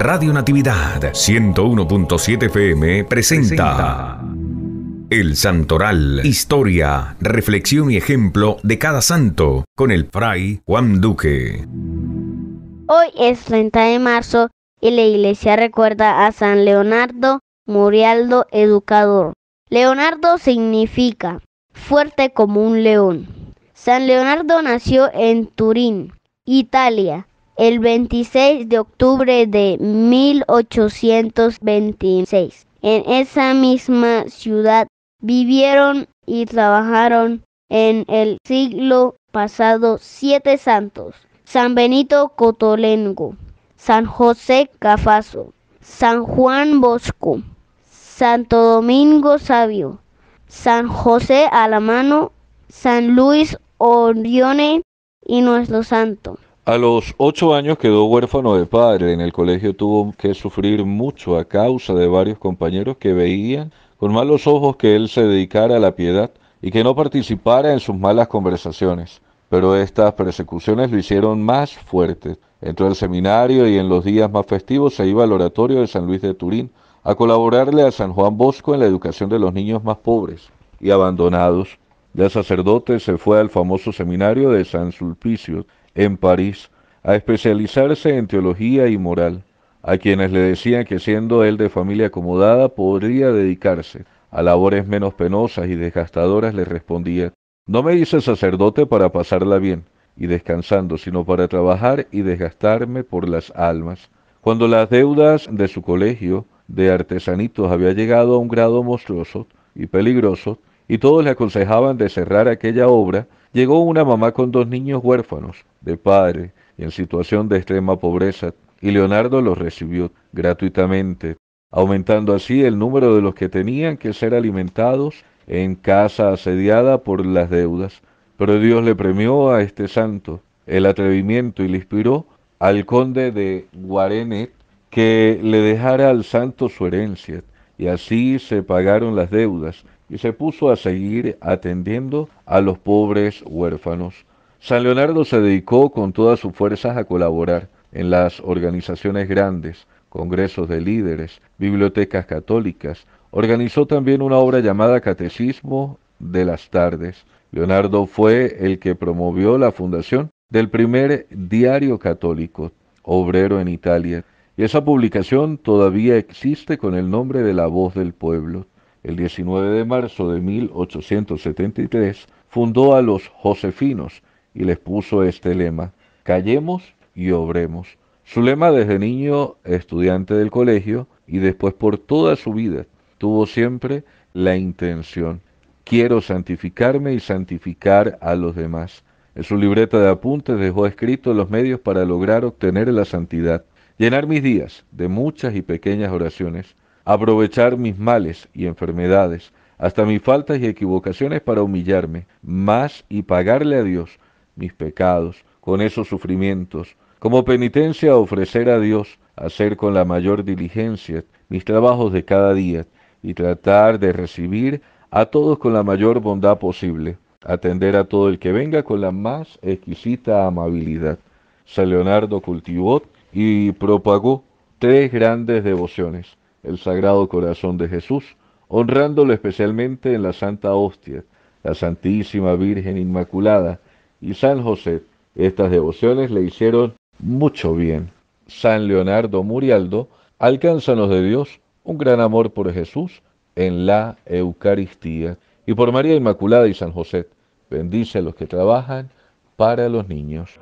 Radio Natividad 101.7 FM presenta El Santoral, historia, reflexión y ejemplo de cada santo con el fray Juan Duque. Hoy es 30 de marzo y la iglesia recuerda a San Leonardo Murialdo Educador. Leonardo significa fuerte como un león. San Leonardo nació en Turín, Italia, el 26 de octubre de 1826. En esa misma ciudad vivieron y trabajaron en el siglo pasado siete santos. San Benito Cotolengo, San José Cafaso, San Juan Bosco, Santo Domingo Sabio, San José Alamano, San Luis Orione y nuestro santo. A los ocho años quedó huérfano de padre. En el colegio tuvo que sufrir mucho a causa de varios compañeros que veían con malos ojos que él se dedicara a la piedad y que no participara en sus malas conversaciones. Pero estas persecuciones lo hicieron más fuerte. Entró al seminario y en los días más festivos se iba al oratorio de San Luis de Turín a colaborarle a San Juan Bosco en la educación de los niños más pobres y abandonados. De sacerdote se fue al famoso seminario de San Sulpicio en París a especializarse en teología y moral, a quienes le decían que siendo él de familia acomodada podría dedicarse a labores menos penosas y desgastadoras, le respondía, no me hice sacerdote para pasarla bien y descansando, sino para trabajar y desgastarme por las almas. Cuando las deudas de su colegio de artesanitos había llegado a un grado monstruoso y peligroso, y todos le aconsejaban de cerrar aquella obra, llegó una mamá con dos niños huérfanos, de padre y en situación de extrema pobreza, y Leonardo los recibió gratuitamente, aumentando así el número de los que tenían que ser alimentados en casa asediada por las deudas. Pero Dios le premió a este santo el atrevimiento y le inspiró al conde de Guarenet que le dejara al santo su herencia, y así se pagaron las deudas y se puso a seguir atendiendo a los pobres huérfanos. San Leonardo se dedicó con todas sus fuerzas a colaborar en las organizaciones grandes, congresos de líderes, bibliotecas católicas. Organizó también una obra llamada Catecismo de las Tardes. Leonardo fue el que promovió la fundación del primer diario católico obrero en Italia. Y esa publicación todavía existe con el nombre de La Voz del Pueblo. El 19 de marzo de 1873 fundó a los Josefinos y les puso este lema, callemos y obremos. Su lema desde niño estudiante del colegio y después por toda su vida tuvo siempre la intención, quiero santificarme y santificar a los demás. En su libreta de apuntes dejó escrito los medios para lograr obtener la santidad, llenar mis días de muchas y pequeñas oraciones, aprovechar mis males y enfermedades, hasta mis faltas y equivocaciones para humillarme más y pagarle a Dios mis pecados con esos sufrimientos, como penitencia ofrecer a Dios hacer con la mayor diligencia mis trabajos de cada día y tratar de recibir a todos con la mayor bondad posible, atender a todo el que venga con la más exquisita amabilidad. San Leonardo cultivó y propagó tres grandes devociones, el Sagrado Corazón de Jesús, honrándolo especialmente en la Santa Hostia, la Santísima Virgen Inmaculada y San José. Estas devociones le hicieron mucho bien. San Leonardo Murialdo, alcánzanos de Dios un gran amor por Jesús en la Eucaristía y por María Inmaculada y San José. Bendice a los que trabajan para los niños.